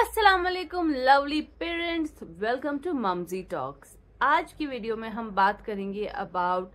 असलकुम lovely parents welcome to mumzy talks आज की वीडियो में हम बात करेंगे about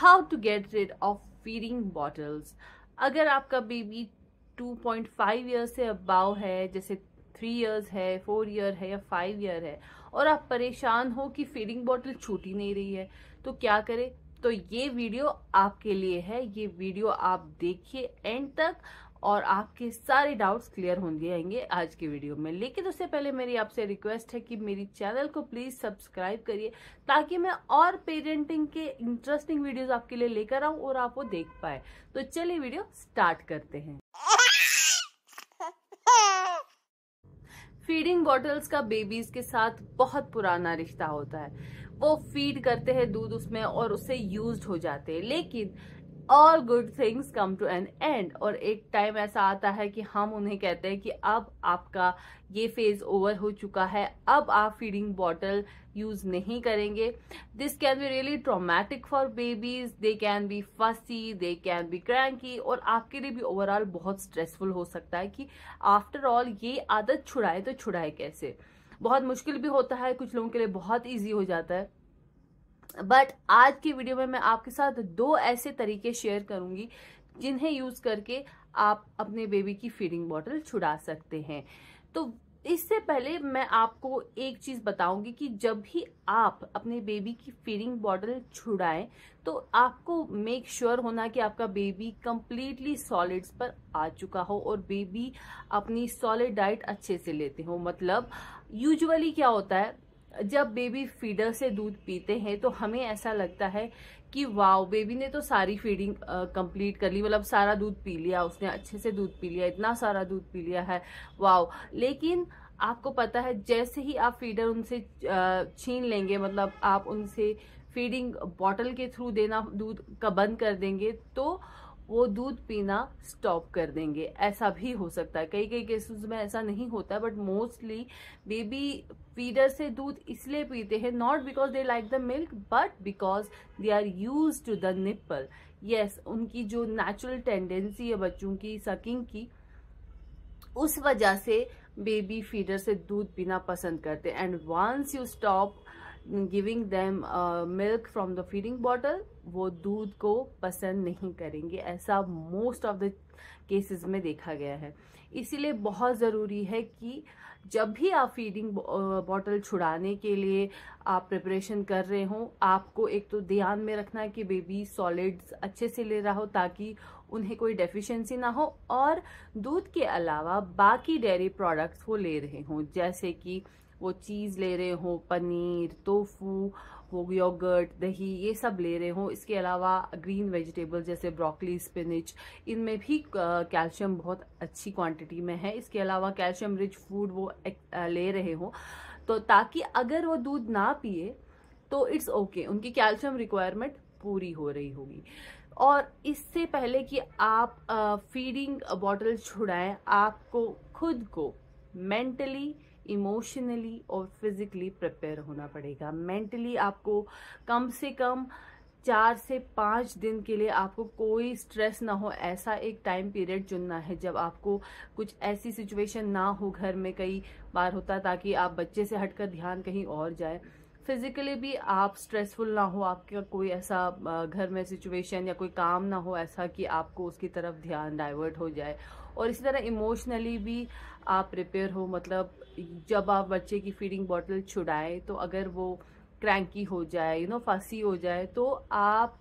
how to get rid of feeding bottles अगर आपका बेबी 2.5 ईयर से अबाव है जैसे थ्री ईयर्स है फोर ईयर है या फाइव ईयर है और आप परेशान हो कि फीडिंग बॉटल छूटी नहीं रही है तो क्या करें तो ये वीडियो आपके लिए है ये वीडियो आप देखिए एंड तक और आपके सारे डाउट्स क्लियर हो जाएंगे आज की वीडियो में लेकिन उससे पहले मेरी आपसे रिक्वेस्ट है कि मेरी चैनल को प्लीज़ सब्सक्राइब करिए ताकि मैं और पेरेंटिंग के इंटरेस्टिंग वीडियोस आपके लिए लेकर आऊँ और आप वो देख पाए तो चलिए वीडियो स्टार्ट करते हैं फीडिंग बॉटल्स का बेबीज के साथ बहुत पुराना रिश्ता होता है वो फीड करते हैं दूध उसमें और उससे यूज हो जाते हैं लेकिन all good things come to an end और एक टाइम ऐसा आता है कि हम उन्हें कहते हैं कि अब आपका ये फेज ओवर हो चुका है अब आप फीडिंग बॉटल यूज नहीं करेंगे this can be really traumatic for babies they can be fussy they can B cranky और आपके लिए भी ओवरऑल बहुत स्ट्रेसफुल हो सकता है कि आफ्टर ऑल ये आदत छुड़ाए तो छुड़ाए कैसे बहुत मुश्किल भी होता है कुछ लोगों के लिए बहुत ईजी हो जाता है बट आज की वीडियो में मैं आपके साथ दो ऐसे तरीके शेयर करूंगी जिन्हें यूज करके आप अपने बेबी की फीडिंग बॉटल छुड़ा सकते हैं तो इससे पहले मैं आपको एक चीज़ बताऊंगी कि जब भी आप अपने बेबी की फीडिंग बॉटल छुड़ाएं तो आपको मेक श्योर sure होना कि आपका बेबी कम्प्लीटली सॉलिड्स पर आ चुका हो और बेबी अपनी सॉलिड डाइट अच्छे से लेते हो मतलब यूजुअली क्या होता है जब बेबी फीडर से दूध पीते हैं तो हमें ऐसा लगता है कि वाओ बेबी ने तो सारी फीडिंग कंप्लीट कर ली मतलब सारा दूध पी लिया उसने अच्छे से दूध पी लिया इतना सारा दूध पी लिया है वाओ लेकिन आपको पता है जैसे ही आप फीडर उनसे छीन लेंगे मतलब आप उनसे फीडिंग बॉटल के थ्रू देना दूध का बंद कर देंगे तो वो दूध पीना स्टॉप कर देंगे ऐसा भी हो सकता है कई कई केसेस में ऐसा नहीं होता बट मोस्टली बेबी फीडर से दूध इसलिए पीते हैं not because they like the milk but because they are used to the nipple yes उनकी जो नेचुरल टेंडेंसी है बच्चों की सकिंग की उस वजह से बेबी फीडर से दूध पीना पसंद करते हैं and once you stop giving them milk from the feeding bottle वो दूध को पसंद नहीं करेंगे ऐसा मोस्ट ऑफ द केसेस में देखा गया है इसीलिए बहुत ज़रूरी है कि जब भी आप फीडिंग बॉटल uh, छुड़ाने के लिए आप प्रिपरेशन कर रहे हो आपको एक तो ध्यान में रखना है कि बेबी सॉलिड्स अच्छे से ले रहा हो ताकि उन्हें कोई डेफिशिएंसी ना हो और दूध के अलावा बाकी डेयरी प्रोडक्ट्स वो ले रहे हों जैसे कि वो चीज़ ले रहे हो पनीर तोफू वो योगर्ट दही ये सब ले रहे हो इसके अलावा ग्रीन वेजिटेबल जैसे ब्रोकली स्पिनिच इनमें भी कैल्शियम बहुत अच्छी क्वांटिटी में है इसके अलावा कैल्शियम रिच फूड वो ले रहे हो तो ताकि अगर वो दूध ना पिए तो इट्स ओके okay, उनकी कैल्शियम रिक्वायरमेंट पूरी हो रही होगी और इससे पहले कि आप फीडिंग बॉटल छुड़ाएं आपको खुद को मेंटली इमोशनली और फिज़िकली प्रिपेयर होना पड़ेगा मेंटली आपको कम से कम चार से पाँच दिन के लिए आपको कोई स्ट्रेस ना हो ऐसा एक टाइम पीरियड चुनना है जब आपको कुछ ऐसी सिचुएशन ना हो घर में कई बार होता ताकि आप बच्चे से हटकर ध्यान कहीं और जाए फिजिकली भी आप स्ट्रेसफुल ना हो आपका कोई ऐसा घर में सिचुएशन या कोई काम ना हो ऐसा कि आपको उसकी तरफ ध्यान डाइवर्ट हो जाए और इसी तरह इमोशनली भी आप प्रिपेयर हो मतलब जब आप बच्चे की फीडिंग बॉटल छुड़ाएं तो अगर वो क्रैंकी हो जाए यू नो फंसी हो जाए तो आप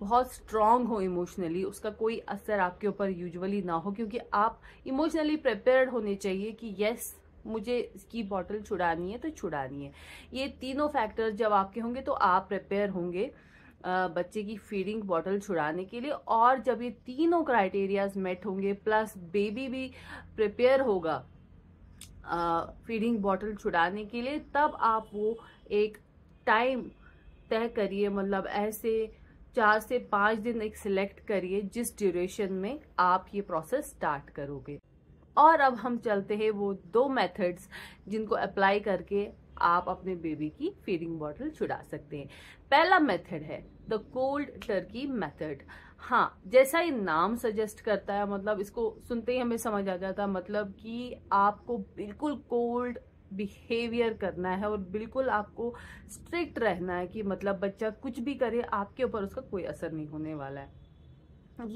बहुत स्ट्रांग हो इमोशनली उसका कोई असर आपके ऊपर यूजुअली ना हो क्योंकि आप इमोशनली प्रिपेयर्ड होने चाहिए कि यस मुझे इसकी बॉटल छुड़ानी है तो छुड़ानी है ये तीनों फैक्टर्स जब आपके होंगे तो आप प्रिपेयर होंगे बच्चे की फीडिंग बॉटल छुड़ाने के लिए और जब ये तीनों क्राइटेरियाज मेट होंगे प्लस बेबी भी प्रिपेयर होगा फीडिंग बॉटल छुड़ाने के लिए तब आप वो एक टाइम तय करिए मतलब ऐसे चार से पाँच दिन एक सिलेक्ट करिए जिस ड्यूरेशन में आप ये प्रोसेस स्टार्ट करोगे और अब हम चलते हैं वो दो मेथड्स जिनको अप्लाई करके आप अपने बेबी की फीडिंग बॉटल छुड़ा सकते हैं पहला मेथड है द कोल्ड टर्की मेथड हाँ जैसा ये नाम सजेस्ट करता है मतलब इसको सुनते ही हमें समझ आ जाता है मतलब कि आपको बिल्कुल कोल्ड बिहेवियर करना है और बिल्कुल आपको स्ट्रिक्ट रहना है कि मतलब बच्चा कुछ भी करे आपके ऊपर उसका कोई असर नहीं होने वाला है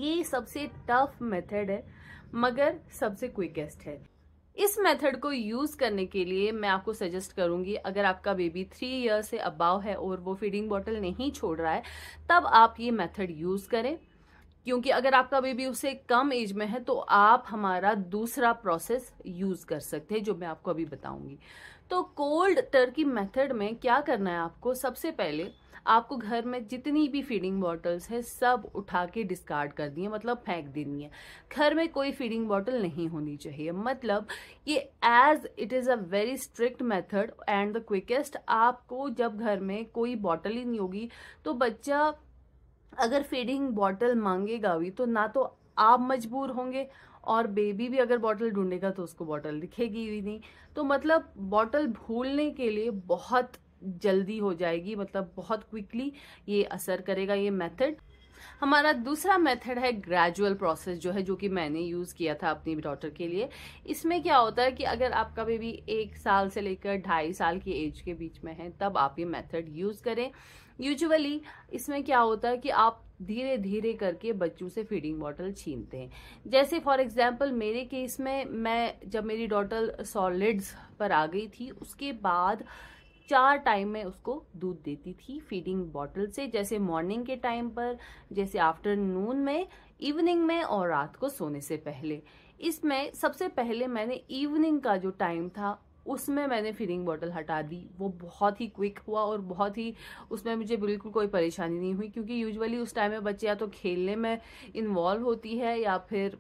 ये सबसे टफ मेथड है मगर सबसे क्विकेस्ट है इस मेथड को यूज करने के लिए मैं आपको सजेस्ट करूंगी अगर आपका बेबी थ्री ईयर से अबाव है और वो फीडिंग बॉटल नहीं छोड़ रहा है तब आप ये मेथड यूज करें क्योंकि अगर आपका बेबी उसे कम एज में है तो आप हमारा दूसरा प्रोसेस यूज कर सकते हैं जो मैं आपको अभी बताऊंगी तो कोल्ड टर्की मेथड में क्या करना है आपको सबसे पहले आपको घर में जितनी भी फीडिंग बॉटल्स है सब उठा के डिस्कार्ड कर दिए मतलब फेंक देनी है घर में कोई फीडिंग बॉटल नहीं होनी चाहिए मतलब ये as it is a very strict method and the quickest आपको जब घर में कोई बॉटल ही नहीं होगी तो बच्चा अगर फीडिंग बॉटल मांगेगा भी तो ना तो आप मजबूर होंगे और बेबी भी अगर बॉटल ढूंढेगा तो उसको बॉटल दिखेगी ही नहीं तो मतलब बॉटल भूलने के लिए बहुत जल्दी हो जाएगी मतलब बहुत क्विकली ये असर करेगा ये मेथड हमारा दूसरा मेथड है ग्रेजुअल प्रोसेस जो है जो कि मैंने यूज़ किया था अपनी डॉटर के लिए इसमें क्या होता है कि अगर आपका बेबी एक साल से लेकर ढाई साल की एज के बीच में है तब आप ये मेथड यूज़ करें यूजुअली इसमें क्या होता है कि आप धीरे धीरे करके बच्चों से फीडिंग बॉटल छीनते हैं जैसे फॉर एग्जांपल मेरे केस में मैं जब मेरी डॉटर सॉलिड्स पर आ गई थी उसके बाद चार टाइम में उसको दूध देती थी फीडिंग बॉटल से जैसे मॉर्निंग के टाइम पर जैसे आफ्टरनून में इवनिंग में और रात को सोने से पहले इसमें सबसे पहले मैंने इवनिंग का जो टाइम था उसमें मैंने फिलिंग बॉटल हटा दी वो बहुत ही क्विक हुआ और बहुत ही उसमें मुझे बिल्कुल कोई परेशानी नहीं हुई क्योंकि यूजुअली उस टाइम में बच्चे या तो खेलने में इन्वॉल्व होती है या फिर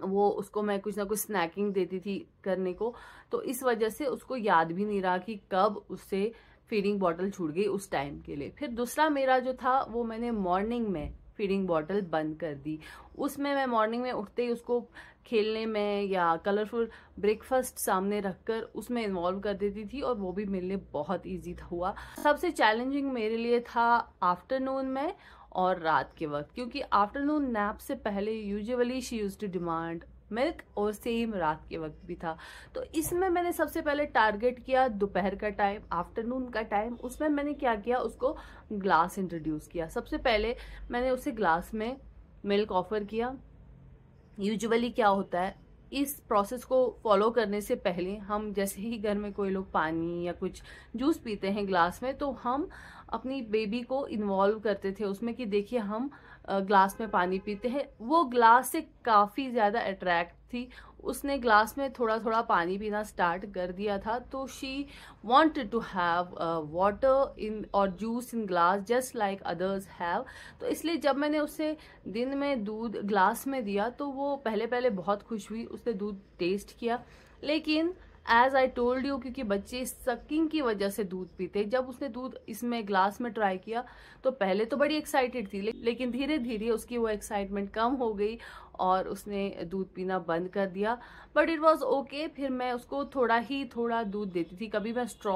वो उसको मैं कुछ ना कुछ स्नैकिंग देती थी करने को तो इस वजह से उसको याद भी नहीं रहा कि कब उससे फीडिंग बॉटल छूट गई उस टाइम के लिए फिर दूसरा मेरा जो था वो मैंने मॉर्निंग में फीडिंग बॉटल बंद कर दी उसमें मैं मॉर्निंग में उठते ही उसको खेलने में या कलरफुल ब्रेकफास्ट सामने रखकर उसमें इन्वॉल्व कर देती थी और वो भी मेरे लिए बहुत ईजी हुआ सबसे चैलेंजिंग मेरे लिए था आफ्टरनून में और रात के वक्त क्योंकि आफ्टरनून नैप से पहले usually she use to demand milk और सेम रात के वक्त भी था तो इसमें मैंने सबसे पहले टारगेट किया दोपहर का टाइम आफ्टरनून का टाइम उसमें मैंने क्या किया उसको ग्लास इंट्रोड्यूस किया सबसे पहले मैंने उसे ग्लास में मिल्क ऑफर किया यूजुअली क्या होता है इस प्रोसेस को फॉलो करने से पहले हम जैसे ही घर में कोई लोग पानी या कुछ जूस पीते हैं ग्लास में तो हम अपनी बेबी को इन्वॉल्व करते थे उसमें कि देखिए हम ग्लास में पानी पीते हैं वो ग्लास से काफ़ी ज़्यादा अट्रैक्ट थी उसने ग्लास में थोड़ा थोड़ा पानी पीना स्टार्ट कर दिया था तो she wanted to have water in और juice in glass just like others have तो इसलिए जब मैंने उसे दिन में दूध ग्लास में दिया तो वो पहले पहले बहुत खुश हुई उसने दूध टेस्ट किया लेकिन एज आई टोल्ड यू क्योंकि बच्चे सकिंग की वजह से दूध पीते जब उसने दूध इसमें ग्लास में ट्राई किया तो पहले तो बड़ी एक्साइटेड थी लेकिन धीरे धीरे उसकी वो एक्साइटमेंट कम हो गई और उसने दूध पीना बंद कर दिया बट इट वॉज ओके फिर मैं उसको थोड़ा ही थोड़ा दूध देती थी कभी मैं स्ट्रॉ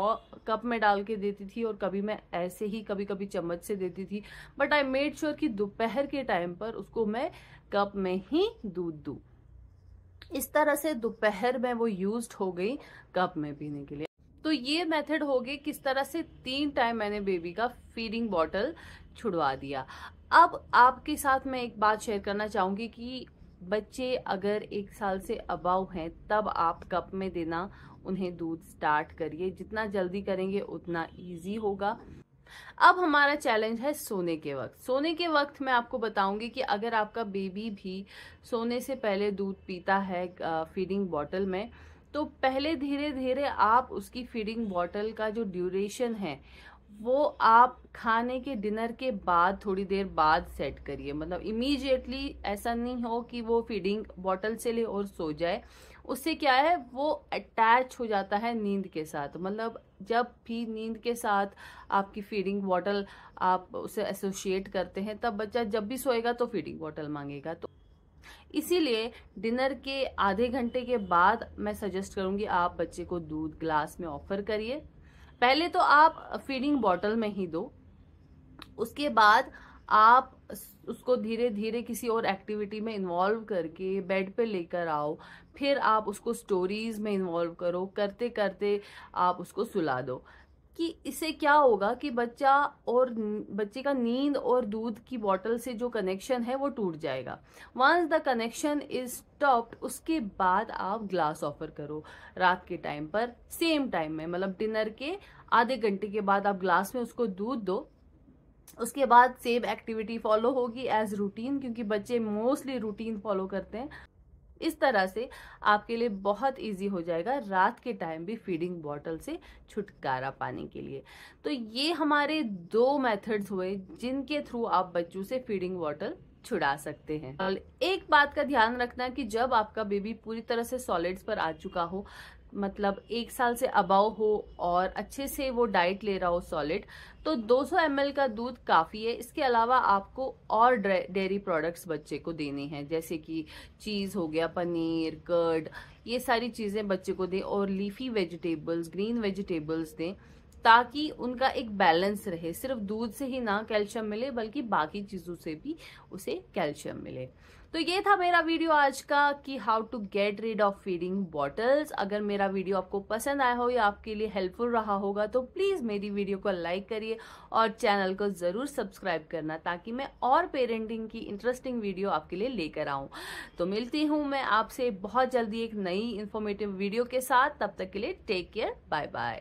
कप में डाल के देती थी और कभी मैं ऐसे ही कभी कभी चम्मच से देती थी बट आई मेड श्योर कि दोपहर के टाइम पर उसको मैं कप में ही दूध दूँ इस तरह से दोपहर में वो यूज हो गई कप में पीने के लिए तो ये मेथड हो गई किस तरह से तीन टाइम मैंने बेबी का फीडिंग बॉटल छुड़वा दिया अब आपके साथ मैं एक बात शेयर करना चाहूंगी कि बच्चे अगर एक साल से अबाव हैं तब आप कप में देना उन्हें दूध स्टार्ट करिए जितना जल्दी करेंगे उतना इजी होगा अब हमारा चैलेंज है सोने के वक्त सोने के वक्त मैं आपको बताऊंगी कि अगर आपका बेबी भी सोने से पहले दूध पीता है फीडिंग बॉटल में तो पहले धीरे धीरे आप उसकी फीडिंग बॉटल का जो ड्यूरेशन है वो आप खाने के डिनर के बाद थोड़ी देर बाद सेट करिए मतलब इमीजिएटली ऐसा नहीं हो कि वो फीडिंग बॉटल से ले और सो जाए उससे क्या है वो अटैच हो जाता है नींद के साथ मतलब जब भी नींद के साथ आपकी फीडिंग बॉटल आप उसे एसोशिएट करते हैं तब बच्चा जब भी सोएगा तो फीडिंग बॉटल मांगेगा तो इसीलिए डिनर के आधे घंटे के बाद मैं सजेस्ट करूंगी आप बच्चे को दूध ग्लास में ऑफर करिए पहले तो आप फीडिंग बॉटल में ही दो उसके बाद आप उसको धीरे धीरे किसी और एक्टिविटी में इन्वॉल्व करके बेड पे लेकर आओ फिर आप उसको स्टोरीज में इन्वॉल्व करो करते करते आप उसको सुला दो कि इससे क्या होगा कि बच्चा और बच्चे का नींद और दूध की बॉटल से जो कनेक्शन है वो टूट जाएगा once the connection is stopped उसके बाद आप ग्लास ऑफर करो रात के टाइम पर सेम टाइम में मतलब डिनर के आधे घंटे के बाद आप ग्लास में उसको दूध दो उसके बाद सेम एक्टिविटी फॉलो होगी एज रूटीन क्योंकि बच्चे मोस्टली रूटीन फॉलो करते हैं इस तरह से आपके लिए बहुत इजी हो जाएगा रात के टाइम भी फीडिंग बॉटल से छुटकारा पाने के लिए तो ये हमारे दो मेथड्स हुए जिनके थ्रू आप बच्चों से फीडिंग बॉटल छुड़ा सकते हैं और एक बात का ध्यान रखना कि जब आपका बेबी पूरी तरह से सॉलिड्स पर आ चुका हो मतलब एक साल से अबाव हो और अच्छे से वो डाइट ले रहा हो सॉलिड तो 200 एम का दूध काफ़ी है इसके अलावा आपको और डेयरी प्रोडक्ट्स बच्चे को देने हैं जैसे कि चीज़ हो गया पनीर कर्ड ये सारी चीज़ें बच्चे को दें और लीफी वेजिटेबल्स ग्रीन वेजिटेबल्स दें ताकि उनका एक बैलेंस रहे सिर्फ दूध से ही ना कैल्शियम मिले बल्कि बाकी चीज़ों से भी उसे कैल्शियम मिले तो ये था मेरा वीडियो आज का कि how to get rid of feeding bottles अगर मेरा वीडियो आपको पसंद आया हो या आपके लिए हेल्पफुल रहा होगा तो प्लीज़ मेरी वीडियो को लाइक करिए और चैनल को ज़रूर सब्सक्राइब करना ताकि मैं और पेरेंटिंग की इंटरेस्टिंग वीडियो आपके लिए लेकर आऊँ तो मिलती हूँ मैं आपसे बहुत जल्दी एक नई इन्फॉर्मेटिव वीडियो के साथ तब तक के लिए टेक केयर बाय बाय